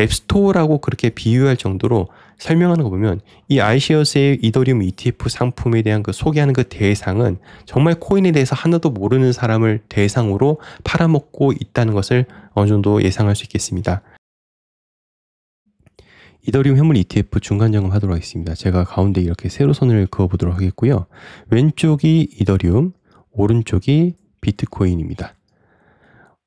앱스토어라고 그렇게 비유할 정도로 설명하는 거 보면 이 아이시어스의 이더리움 ETF 상품에 대한 그 소개하는 그 대상은 정말 코인에 대해서 하나도 모르는 사람을 대상으로 팔아먹고 있다는 것을 어느 정도 예상할 수 있겠습니다. 이더리움 현물 ETF 중간 점검 하도록 하겠습니다. 제가 가운데 이렇게 세로 선을 그어 보도록 하겠고요. 왼쪽이 이더리움, 오른쪽이 비트코인입니다.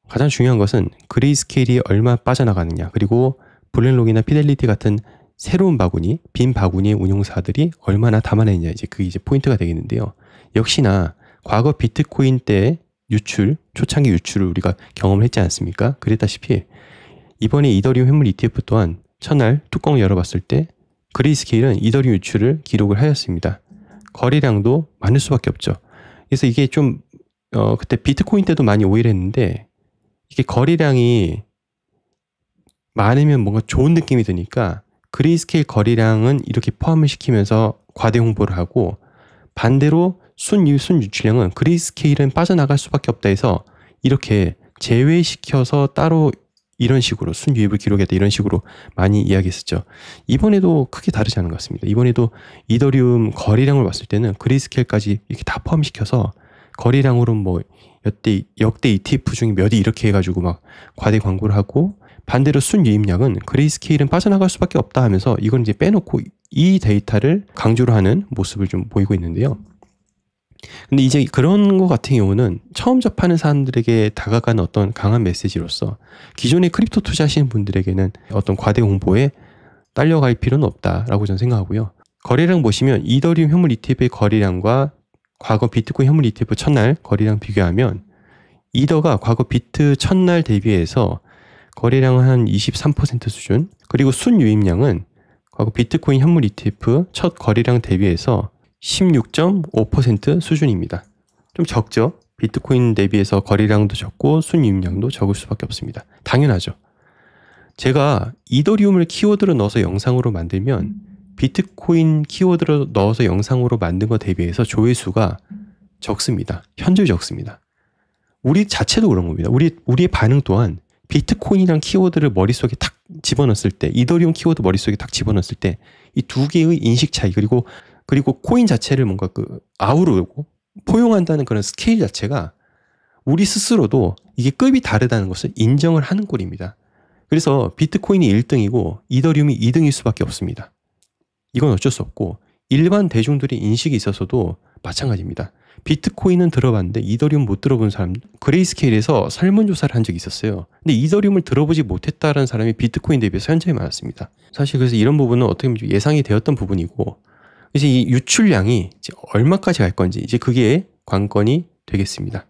가장 중요한 것은 그레이스케일이 얼마 빠져나가느냐 그리고 블랙록이나 피델리티 같은 새로운 바구니, 빈 바구니의 운용사들이 얼마나 담아내냐 이제 그 이제 포인트가 되겠는데요. 역시나 과거 비트코인 때 유출, 초창기 유출을 우리가 경험을 했지 않습니까? 그랬다시피 이번에 이더리움 회물 ETF 또한 첫날 뚜껑을 열어봤을 때 그레이스케일은 이더리움 유출을 기록을 하였습니다. 거래량도 많을 수밖에 없죠. 그래서 이게 좀 어, 그때 비트코인 때도 많이 오일했는데 이게 거래량이 많으면 뭔가 좋은 느낌이 드니까 그레이스케일 거리량은 이렇게 포함을 시키면서 과대 홍보를 하고 반대로 순, 유순 유출량은 그레이스케일은 빠져나갈 수밖에 없다 해서 이렇게 제외시켜서 따로 이런 식으로 순유입을 기록했다 이런 식으로 많이 이야기했었죠. 이번에도 크게 다르지 않은 것 같습니다. 이번에도 이더리움 거리량을 봤을 때는 그레이스케일까지 이렇게 다 포함시켜서 거리량으로 뭐 역대 역대 e ETF 중에 몇이 이렇게 해가지고 막 과대 광고를 하고 반대로 순유입력은 그레이스케일은 빠져나갈 수밖에 없다 하면서 이건 이제 빼놓고 이 데이터를 강조를 하는 모습을 좀 보이고 있는데요. 근데 이제 그런 것 같은 경우는 처음 접하는 사람들에게 다가간 어떤 강한 메시지로서 기존의 크립토 투자하시는 분들에게는 어떤 과대 공보에 딸려갈 필요는 없다라고 저는 생각하고요. 거래량 보시면 이더리움 현물 ETF의 거래량과 과거 비트코인 현물 ETF 첫날 거래량 비교하면 이더가 과거 비트 첫날 대비해서 거래량은 한 23% 수준, 그리고 순유입량은 과거 비트코인 현물 ETF 첫 거래량 대비해서 16.5% 수준입니다. 좀 적죠? 비트코인 대비해서 거래량도 적고 순유입량도 적을 수밖에 없습니다. 당연하죠. 제가 이더리움을 키워드로 넣어서 영상으로 만들면 비트코인 키워드로 넣어서 영상으로 만든 거 대비해서 조회수가 적습니다. 현저히 적습니다. 우리 자체도 그런 겁니다. 우리, 우리의 반응 또한 비트코인이란 키워드를 머릿속에 탁 집어넣었을 때 이더리움 키워드 머릿속에 탁 집어넣었을 때 이 두 개의 인식 차이 그리고 그리고 코인 자체를 뭔가 그 아우르고 포용한다는 그런 스케일 자체가 우리 스스로도 이게 급이 다르다는 것을 인정을 하는 꼴입니다. 그래서 비트코인이 1등이고 이더리움이 2등일 수밖에 없습니다. 이건 어쩔 수 없고 일반 대중들의 인식이 있어서도 마찬가지입니다. 비트코인은 들어봤는데 이더리움 못 들어본 사람 그레이스케일에서 설문조사를 한 적이 있었어요. 근데 이더리움을 들어보지 못했다라는 사람이 비트코인 대비해서 현저히 많았습니다. 사실 그래서 이런 부분은 어떻게 보면 예상이 되었던 부분이고 이제 이 유출량이 이제 얼마까지 갈 건지 이제 그게 관건이 되겠습니다.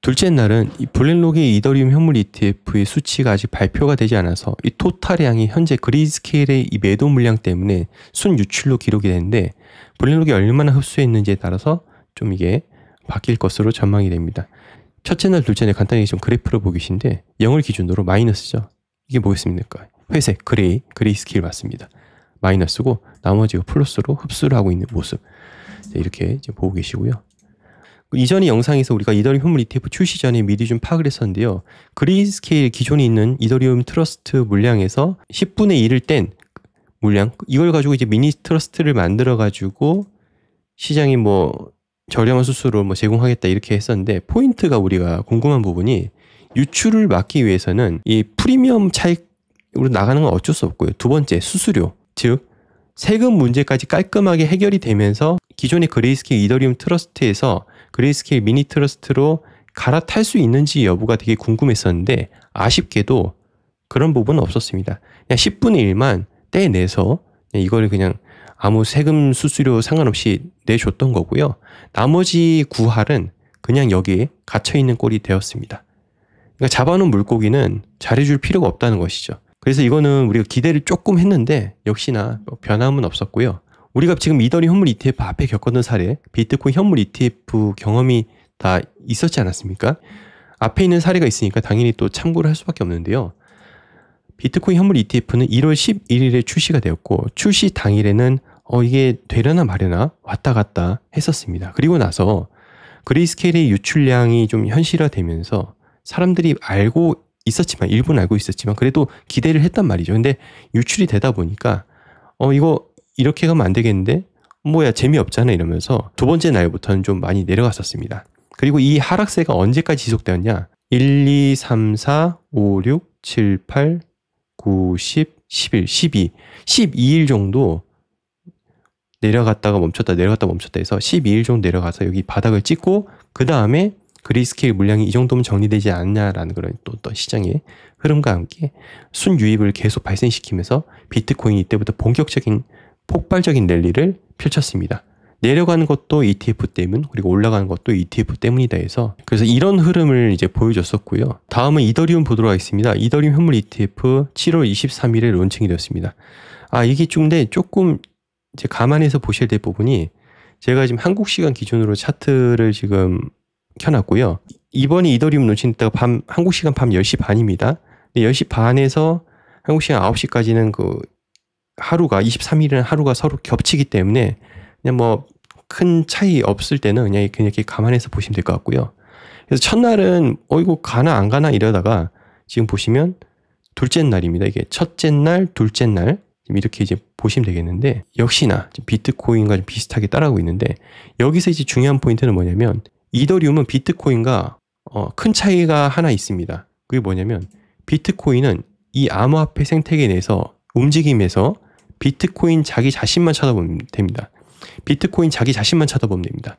둘째 날은 이 블랙록의 이더리움 현물 ETF의 수치가 아직 발표가 되지 않아서 이 토탈량이 현재 그리스케일의 이 매도 물량 때문에 순 유출로 기록이 되는데 블랙록이 얼마나 흡수했는지에 따라서 좀 이게 바뀔 것으로 전망이 됩니다. 첫째 날, 둘째 날 간단히 좀그래프로 보기신데 0을 기준으로 마이너스죠. 이게 뭐였습니까? 회색, 그레이, 그레이 스케일 맞습니다. 마이너스고 나머지가 플러스로 흡수를 하고 있는 모습. 이렇게 보고 계시고요. 이전의 영상에서 우리가 이더리움 현물 ETF 출시 전에 미리 좀 파악을 했었는데요. 그레이스케일 기존에 있는 이더리움 트러스트 물량에서 10분의 1을 뗀 물량 이걸 가지고 이제 미니 트러스트를 만들어 가지고 시장이 뭐 저렴한 수수료 뭐 제공하겠다 이렇게 했었는데 포인트가 우리가 궁금한 부분이 유출을 막기 위해서는 이 프리미엄 차익으로 나가는 건 어쩔 수 없고요. 두 번째 수수료 즉 세금 문제까지 깔끔하게 해결이 되면서 기존의 그레이스케일 이더리움 트러스트에서 그레이스케일 미니 트러스트로 갈아탈 수 있는지 여부가 되게 궁금했었는데 아쉽게도 그런 부분은 없었습니다. 그냥 10분의 1만 떼내서 이거를 그냥 아무 세금 수수료 상관없이 내줬던 거고요. 나머지 구할은 그냥 여기에 갇혀 있는 꼴이 되었습니다. 그러니까 잡아놓은 물고기는 잘해줄 필요가 없다는 것이죠. 그래서 이거는 우리가 기대를 조금 했는데 역시나 뭐 변함은 없었고요. 우리가 지금 이더리 현물 ETF 앞에 겪었던 사례, 비트코인 현물 ETF 경험이 다 있었지 않았습니까? 앞에 있는 사례가 있으니까 당연히 또 참고를 할 수밖에 없는데요. 비트코인 현물 ETF는 1월 11일에 출시가 되었고 출시 당일에는 어 이게 되려나 마려나 왔다 갔다 했었습니다. 그리고 나서 그레이스케일의 유출량이 좀 현실화되면서 사람들이 알고 있었지만 일부는 알고 있었지만 그래도 기대를 했단 말이죠. 근데 유출이 되다 보니까 어 이거 이렇게 가면 안 되겠는데 뭐야 재미없잖아 이러면서 두 번째 날부터는 좀 많이 내려갔었습니다. 그리고 이 하락세가 언제까지 지속되었냐? 1, 2, 3, 4, 5, 6, 7, 8, 9, 10, 11, 12, 12일 정도 내려갔다가 멈췄다 내려갔다 멈췄다 해서 12일 정도 내려가서 여기 바닥을 찍고 그 다음에 그리스케일 물량이 이 정도면 정리되지 않냐라는 그런 또, 어떤 시장의 흐름과 함께 순유입을 계속 발생시키면서 비트코인이 이때부터 본격적인 폭발적인 랠리를 펼쳤습니다. 내려가는 것도 ETF 때문 그리고 올라가는 것도 ETF 때문이다 해서 그래서 이런 흐름을 이제 보여줬었고요. 다음은 이더리움 보도록 하겠습니다. 이더리움 현물 ETF 7월 23일에 론칭이 되었습니다. 아 이게 좀데 조금 이제 감안해서 보셔야 될 부분이 제가 지금 한국 시간 기준으로 차트를 지금 켜놨고요. 이번에 이더리움 론칭됐다가 밤 한국 시간 밤 10시 반입니다. 근데 10시 반에서 한국 시간 9시까지는 그 하루가 2 3일은 하루가 서로 겹치기 때문에 그냥 뭐 큰 차이 없을 때는 그냥, 그냥 이렇게 감안해서 보시면 될 것 같고요. 그래서 첫날은 어이구 가나 안 가나 이러다가 지금 보시면 둘째 날입니다. 이게 첫째 날, 둘째 날 이렇게 이제 보시면 되겠는데 역시나 비트코인과 좀 비슷하게 따라하고 있는데 여기서 이제 중요한 포인트는 뭐냐면 이더리움은 비트코인과 어, 큰 차이가 하나 있습니다. 그게 뭐냐면 비트코인은 이 암호화폐 생태계 내에서 움직임에서 비트코인 자기 자신만 쳐다보면 됩니다. 비트코인 자기 자신만 찾아봅니다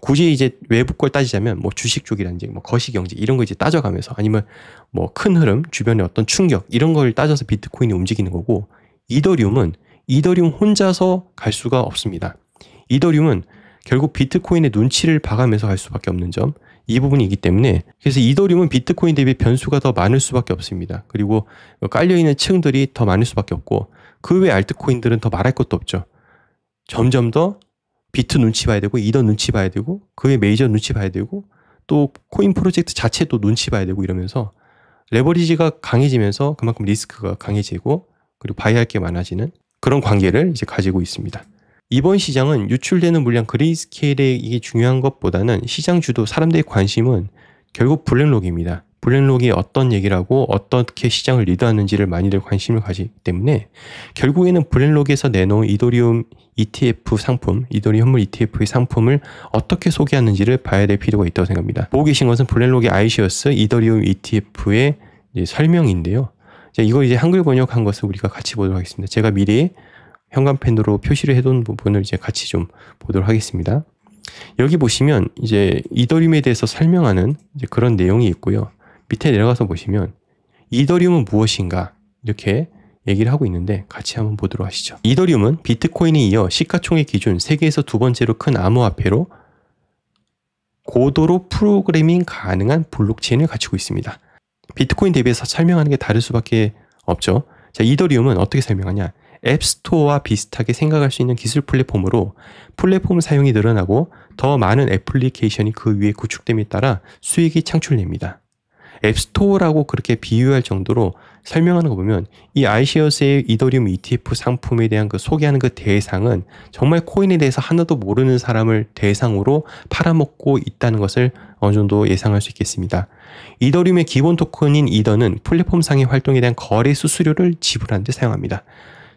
굳이 이제 외부 걸 따지자면 뭐 주식 쪽이라든지 뭐 거시 경제 이런 거 이제 따져가면서 아니면 뭐 큰 흐름 주변에 어떤 충격 이런 걸 따져서 비트코인이 움직이는 거고 이더리움은 이더리움 혼자서 갈 수가 없습니다. 이더리움은 결국 비트코인의 눈치를 봐가면서 갈 수밖에 없는 점 이 부분이기 때문에 그래서 이더리움은 비트코인 대비 변수가 더 많을 수밖에 없습니다. 그리고 깔려있는 층들이 더 많을 수밖에 없고 그 외 알트코인들은 더 말할 것도 없죠. 점점 더 비트 눈치 봐야 되고 이더 눈치 봐야 되고 그의 메이저 눈치 봐야 되고 또 코인 프로젝트 자체도 눈치 봐야 되고 이러면서 레버리지가 강해지면서 그만큼 리스크가 강해지고 그리고 바이할 게 많아지는 그런 관계를 이제 가지고 있습니다. 이번 시장은 유출되는 물량 그레이스케일의 이게 중요한 것보다는 시장 주도 사람들의 관심은 결국 블랙록입니다. 블랙록이 어떤 얘기라고 어떻게 시장을 리드하는지를 많이들 관심을 가지기 때문에 결국에는 블랙록에서 내놓은 이더리움 ETF 상품, 이더리움 현물 ETF의 상품을 어떻게 소개하는지를 봐야 될 필요가 있다고 생각합니다. 보고 계신 것은 블랙록의 아이시어스 이더리움 ETF의 설명인데요. 이걸 이제 한글 번역한 것을 우리가 같이 보도록 하겠습니다. 제가 미리 현관펜으로 표시를 해둔 부분을 이제 같이 좀 보도록 하겠습니다. 여기 보시면 이제 이더리움에 대해서 설명하는 그런 내용이 있고요. 밑에 내려가서 보시면 이더리움은 무엇인가 이렇게 얘기를 하고 있는데 같이 한번 보도록 하시죠. 이더리움은 비트코인에 이어 시가총액 기준 세계에서 두 번째로 큰 암호화폐로 고도로 프로그래밍 가능한 블록체인을 갖추고 있습니다. 비트코인 대비해서 설명하는 게 다를 수밖에 없죠. 자, 이더리움은 어떻게 설명하냐? 앱스토어와 비슷하게 생각할 수 있는 기술 플랫폼으로 플랫폼 사용이 늘어나고 더 많은 애플리케이션이 그 위에 구축됨에 따라 수익이 창출됩니다. 앱스토어라고 그렇게 비유할 정도로 설명하는 거 보면 이 아이시어스의 이더리움 ETF 상품에 대한 그 소개하는 그 대상은 정말 코인에 대해서 하나도 모르는 사람을 대상으로 팔아먹고 있다는 것을 어느 정도 예상할 수 있겠습니다. 이더리움의 기본 토큰인 이더는 플랫폼상의 활동에 대한 거래 수수료를 지불하는 데 사용합니다.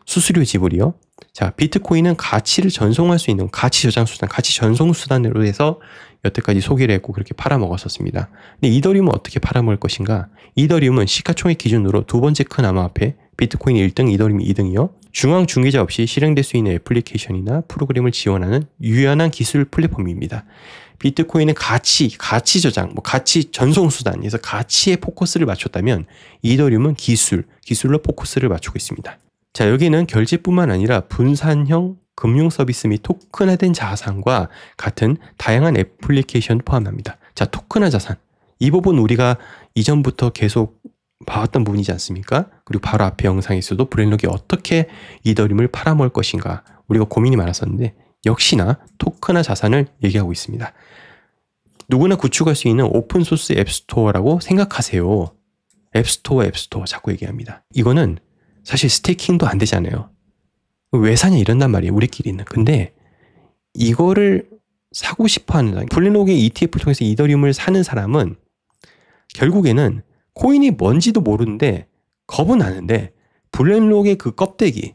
수수료 지불이요. 자, 비트코인은 가치를 전송할 수 있는 가치 저장 수단, 가치 전송 수단으로 해서 여태까지 소개를 했고 그렇게 팔아먹었었습니다. 근데 이더리움은 어떻게 팔아먹을 것인가? 이더리움은 시가총액 기준으로 두 번째 큰 암호 화폐, 비트코인 1등, 이더리움 2등이요. 중앙 중개자 없이 실행될 수 있는 애플리케이션이나 프로그램을 지원하는 유연한 기술 플랫폼입니다. 비트코인은 가치, 가치 저장, 뭐 가치 전송 수단에서 가치에 포커스를 맞췄다면 이더리움은 기술, 기술로 포커스를 맞추고 있습니다. 자, 여기는 결제뿐만 아니라 분산형 금융 서비스 및 토큰화된 자산과 같은 다양한 애플리케이션 포함합니다. 자, 토큰화 자산. 이 부분 우리가 이전부터 계속 봐왔던 부분이지 않습니까? 그리고 바로 앞에 영상에서도 브랜록이 어떻게 이더리움을 팔아먹을 것인가 우리가 고민이 많았었는데 역시나 토큰화 자산을 얘기하고 있습니다. 누구나 구축할 수 있는 오픈소스 앱스토어라고 생각하세요. 앱스토어 앱스토어 자꾸 얘기합니다. 이거는 사실 스테이킹도 안 되잖아요. 왜 사냐 이런단 말이에요. 우리끼리는. 근데 이거를 사고 싶어 하는, 사람, 블랙록의 ETF 통해서 이더리움을 사는 사람은 결국에는 코인이 뭔지도 모르는데 겁은 나는데 블랙록의 그 껍데기,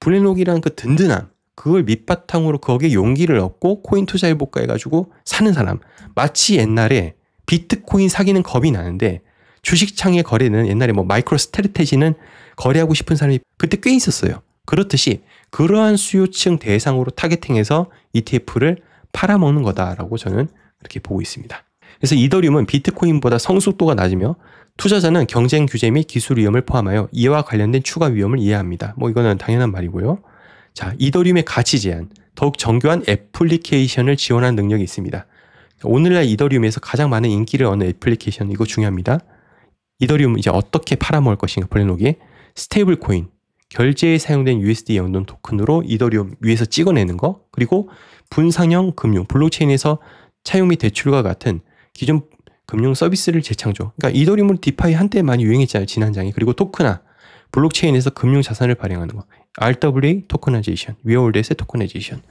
블랙록이란 그 든든함, 그걸 밑바탕으로 거기에 용기를 얻고 코인 투자 해볼까 해가지고 사는 사람. 마치 옛날에 비트코인 사기는 겁이 나는데 주식창의 거래는 옛날에 뭐 마이크로 스테르테지는 거래하고 싶은 사람이 그때 꽤 있었어요. 그렇듯이 그러한 수요층 대상으로 타겟팅해서 ETF를 팔아먹는 거다라고 저는 그렇게 보고 있습니다. 그래서 이더리움은 비트코인보다 성숙도가 낮으며 투자자는 경쟁 규제 및 기술 위험을 포함하여 이와 관련된 추가 위험을 이해합니다. 뭐 이거는 당연한 말이고요. 자, 이더리움의 가치 제한, 더욱 정교한 애플리케이션을 지원하는 능력이 있습니다. 오늘날 이더리움에서 가장 많은 인기를 얻는 애플리케이션 이거 중요합니다. 이더리움 은 이제 어떻게 팔아먹을 것인가 블랙록에 스테이블 코인 결제에 사용된 USD 연동 토큰으로 이더리움 위에서 찍어내는 거 그리고 분상형 금융 블록체인에서 차용 및 대출과 같은 기존 금융 서비스를 재창조 그러니까 이더리움은 디파이 한때 많이 유행했잖아요 지난 장에 그리고 토크나 블록체인에서 금융 자산을 발행하는 거 RWA 토큰나제이션 위어월드에서 토큰나제이션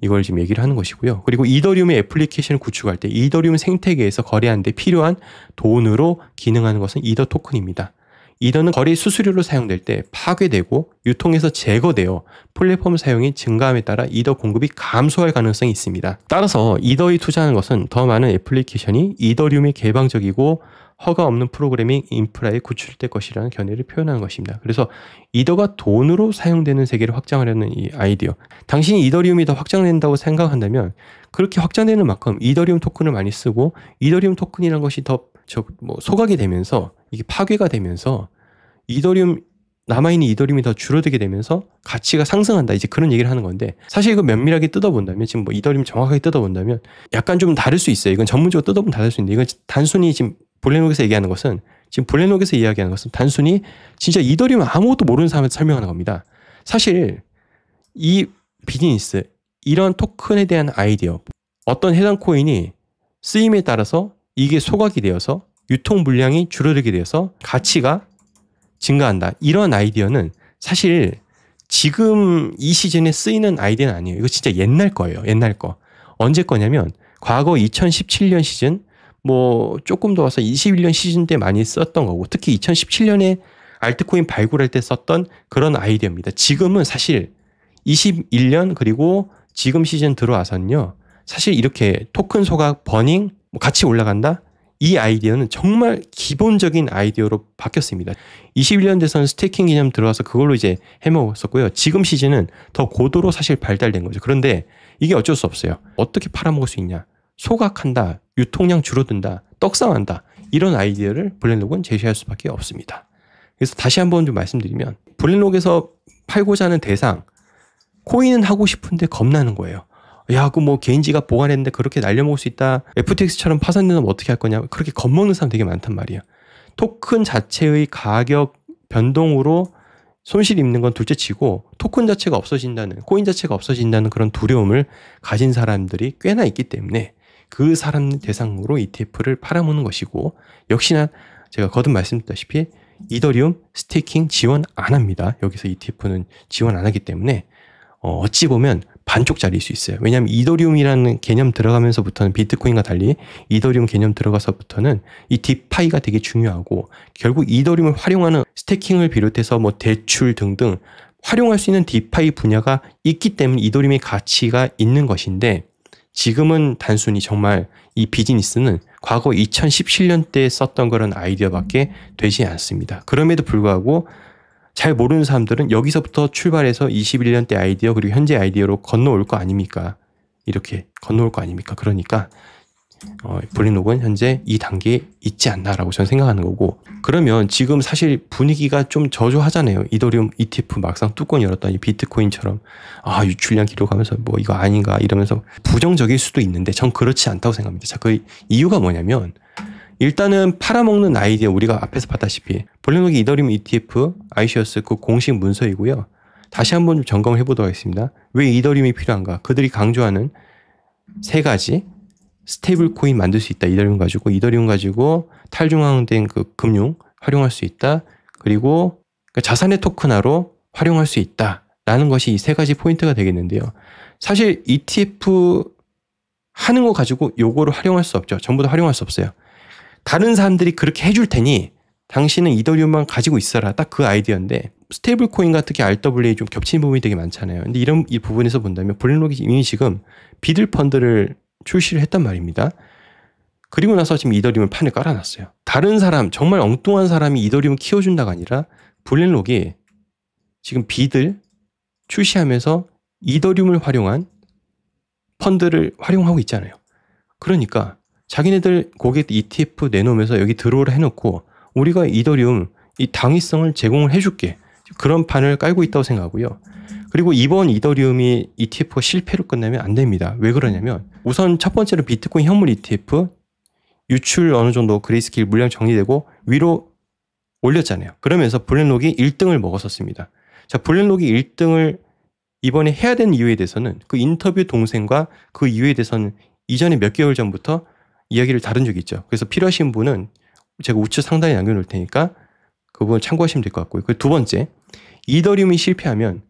이걸 지금 얘기를 하는 것이고요. 그리고 이더리움의 애플리케이션을 구축할 때 이더리움 생태계에서 거래하는데 필요한 돈으로 기능하는 것은 이더 토큰입니다. 이더는 거래 수수료로 사용될 때 파괴되고 유통에서 제거되어 플랫폼 사용이 증가함에 따라 이더 공급이 감소할 가능성이 있습니다. 따라서 이더에 투자하는 것은 더 많은 애플리케이션이 이더리움이 개방적이고 허가 없는 프로그래밍 인프라에구출될 것이라는 견해를 표현한 것입니다. 그래서 이더가 돈으로 사용되는 세계를 확장하려는 이 아이디어. 당신이 이더리움이 더 확장된다고 생각한다면 그렇게 확장되는 만큼 이더리움 토큰을 많이 쓰고 이더리움 토큰이라는 것이 더뭐 소각이 되면서 이게 파괴가 되면서 이더리움 남아있는 이더리움이 더 줄어들게 되면서 가치가 상승한다. 이제 그런 얘기를 하는 건데 사실 이거 면밀하게 뜯어본다면 지금 뭐 이더리움 정확하게 뜯어본다면 약간 좀 다를 수 있어요. 이건 전문적으로 뜯어보면 다를 수 있는데 이건 단순히 지금 볼레녹에서 얘기하는 것은 지금 볼레녹에서 이야기하는 것은 단순히 진짜 이더리움 아무것도 모르는 사람한테 설명하는 겁니다. 사실 이 비즈니스 이런 토큰에 대한 아이디어 어떤 해당 코인이 쓰임에 따라서 이게 소각이 되어서 유통 물량이 줄어들게 되어서 가치가 증가한다. 이런 아이디어는 사실 지금 이 시즌에 쓰이는 아이디어는 아니에요. 이거 진짜 옛날 거예요. 옛날 거. 언제 거냐면 과거 2017년 시즌 뭐 조금 더 와서 21년 시즌 때 많이 썼던 거고 특히 2017년에 알트코인 발굴할 때 썼던 그런 아이디어입니다. 지금은 사실 21년 그리고 지금 시즌 들어와서는요. 사실 이렇게 토큰 소각 버닝 뭐 같이 올라간다 이 아이디어는 정말 기본적인 아이디어로 바뀌었습니다. 21년 대선 스테이킹 개념 들어와서 그걸로 이제 해먹었었고요. 지금 시즌은 더 고도로 사실 발달된 거죠. 그런데 이게 어쩔 수 없어요. 어떻게 팔아먹을 수 있냐? 소각한다. 유통량 줄어든다, 떡상한다 이런 아이디어를 블랙록은 제시할 수밖에 없습니다. 그래서 다시 한번 좀 말씀드리면 블랙록에서 팔고자 하는 대상 코인은 하고 싶은데 겁나는 거예요. 야, 그 뭐 개인지가 보관했는데 그렇게 날려먹을 수 있다. FTX처럼 파산되면 어떻게 할 거냐. 그렇게 겁먹는 사람 되게 많단 말이에요. 토큰 자체의 가격 변동으로 손실 입는 건 둘째 치고 토큰 자체가 없어진다는, 코인 자체가 없어진다는 그런 두려움을 가진 사람들이 꽤나 있기 때문에 그 사람 대상으로 ETF를 팔아먹는 것이고 역시나 제가 거듭 말씀드렸다시피 이더리움 스테이킹 지원 안 합니다. 여기서 ETF는 지원 안 하기 때문에 어, 어찌 보면 반쪽짜리일 수 있어요. 왜냐하면 이더리움이라는 개념 들어가면서부터는 비트코인과 달리 이더리움 개념 들어가서부터는 이디파이가 되게 중요하고 결국 이더리움을 활용하는 스테킹을 비롯해서 뭐 대출 등등 활용할 수 있는 디파이 분야가 있기 때문에 이더리움의 가치가 있는 것인데 지금은 단순히 정말 이 비즈니스는 과거 2017년 때 썼던 그런 아이디어밖에 되지 않습니다. 그럼에도 불구하고 잘 모르는 사람들은 여기서부터 출발해서 21년 때 아이디어 그리고 현재 아이디어로 건너올 거 아닙니까? 이렇게 건너올 거 아닙니까? 그러니까 어, 블랙록은 현재 이 단계에 있지 않나라고 저는 생각하는 거고 그러면 지금 사실 분위기가 좀 저조하잖아요 이더리움 ETF 막상 뚜껑 열었더니 비트코인처럼 아 유출량 기록하면서 뭐 이거 아닌가 이러면서 부정적일 수도 있는데 전 그렇지 않다고 생각합니다 자그 이유가 뭐냐면 일단은 팔아먹는 아이디어 우리가 앞에서 봤다시피 볼리노기 이더리움 ETF 아이시어스 그 공식 문서이고요 다시 한번 점검해 을 보도록 하겠습니다 왜 이더리움이 필요한가 그들이 강조하는 세 가지 스테이블 코인 만들 수 있다. 이더리움 가지고 이더리움 가지고 탈중앙된 그 금융 활용할 수 있다. 그리고 그러니까 자산의 토큰화로 활용할 수 있다라는 것이 이 세 가지 포인트가 되겠는데요. 사실 ETF 하는 거 가지고 요거를 활용할 수 없죠. 전부 다 활용할 수 없어요. 다른 사람들이 그렇게 해줄 테니 당신은 이더리움만 가지고 있어라. 딱 그 아이디어인데 스테이블 코인과 특히 RWA 좀 겹치는 부분이 되게 많잖아요. 근데 이런 이 부분에서 본다면 블랙록이 이미 지금 비들 펀드를 출시를 했단 말입니다. 그리고 나서 지금 이더리움을 판에 깔아놨어요. 다른 사람, 정말 엉뚱한 사람이 이더리움 키워준다가 아니라 블랙록이 지금 비들 출시하면서 이더리움을 활용한 펀드를 활용하고 있잖아요. 그러니까 자기네들 고객 ETF 내놓으면서 여기 드로우를 해놓고 우리가 이더리움 이 당위성을 제공을 해줄게. 그런 판을 깔고 있다고 생각하고요. 그리고 이번 이더리움이 ETF가 실패로 끝나면 안 됩니다. 왜 그러냐면 우선 첫 번째로 비트코인 현물 ETF 유출 어느 정도 그레이스킬 물량 정리되고 위로 올렸잖아요. 그러면서 블랙록이 1등을 먹었었습니다. 자, 블랙록이 1등을 이번에 해야 되는 이유에 대해서는 그 인터뷰 동생과 그 이유에 대해서는 이전에 몇 개월 전부터 이야기를 다룬 적이 있죠. 그래서 필요하신 분은 제가 우측 상단에 남겨놓을 테니까 그 부분 참고하시면 될 것 같고요. 그 두 번째, 이더리움이 실패하면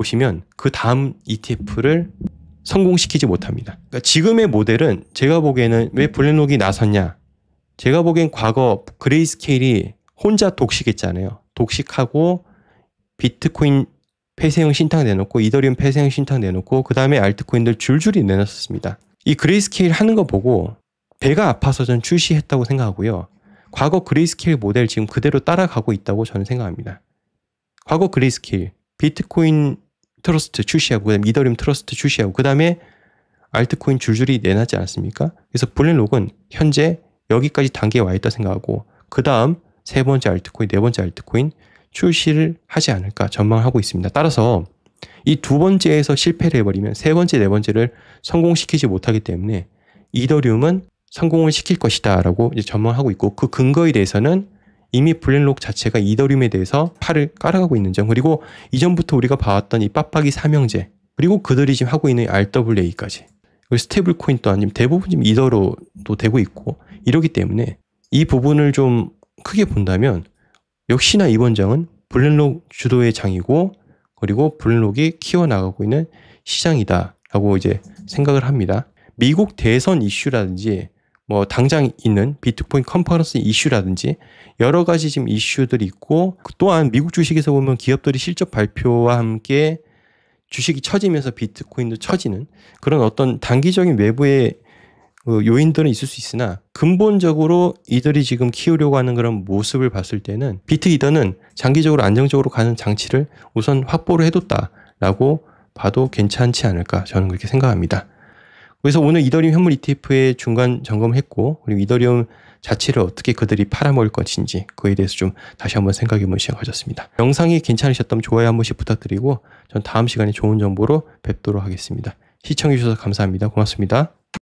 보시면 그 다음 ETF를 성공시키지 못합니다. 그러니까 지금의 모델은 제가 보기에는 왜 블랙록이 나섰냐? 제가 보기엔 과거 그레이스케일이 혼자 독식했잖아요. 독식하고 비트코인 폐쇄형 신탁 내놓고 이더리움 폐쇄형 신탁 내놓고 그 다음에 알트코인들 줄줄이 내놨었습니다. 이 그레이스케일 하는 거 보고 배가 아파서 전 출시했다고 생각하고요. 과거 그레이스케일 모델 지금 그대로 따라가고 있다고 저는 생각합니다. 과거 그레이스케일 비트코인 트러스트 출시하고 그다음에 이더리움 트러스트 출시하고 그다음에 알트코인 줄줄이 내놨지 않았습니까? 그래서 블랙록은 현재 여기까지 단계에 와 있다 생각하고 그다음 세 번째 알트코인, 네 번째 알트코인 출시를 하지 않을까 전망하고 있습니다. 따라서 이 두 번째에서 실패를 해버리면 세 번째, 네 번째를 성공시키지 못하기 때문에 이더리움은 성공을 시킬 것이다 라고 전망하고 있고 그 근거에 대해서는 이미 블랙록 자체가 이더리움에 대해서 팔을 깔아가고 있는 점 그리고 이전부터 우리가 봐왔던 이 빡빡이 삼형제 그리고 그들이 지금 하고 있는 RWA까지 그리고 스테이블 코인 또 아니면 대부분 지금 이더로도 되고 있고 이러기 때문에 이 부분을 좀 크게 본다면 역시나 이번 장은 블랙록 주도의 장이고 그리고 블랙록이 키워나가고 있는 시장이다라고 이제 생각을 합니다. 미국 대선 이슈라든지 뭐 당장 있는 비트코인 컨퍼런스 이슈라든지 여러 가지 지금 이슈들이 있고 그 또한 미국 주식에서 보면 기업들이 실적 발표와 함께 주식이 처지면서 비트코인도 처지는 그런 어떤 단기적인 외부의 그 요인들은 있을 수 있으나 근본적으로 이들이 지금 키우려고 하는 그런 모습을 봤을 때는 비트이더는 장기적으로 안정적으로 가는 장치를 우선 확보를 해뒀다라고 봐도 괜찮지 않을까 저는 그렇게 생각합니다. 그래서 오늘 이더리움 현물 ETF의 중간 점검했고 그리고 이더리움 자체를 어떻게 그들이 팔아먹을 것인지 그에 대해서 좀 다시 한번 생각해 보는 시간 가졌습니다. 영상이 괜찮으셨다면 좋아요 한 번씩 부탁드리고 전 다음 시간에 좋은 정보로 뵙도록 하겠습니다. 시청해 주셔서 감사합니다. 고맙습니다.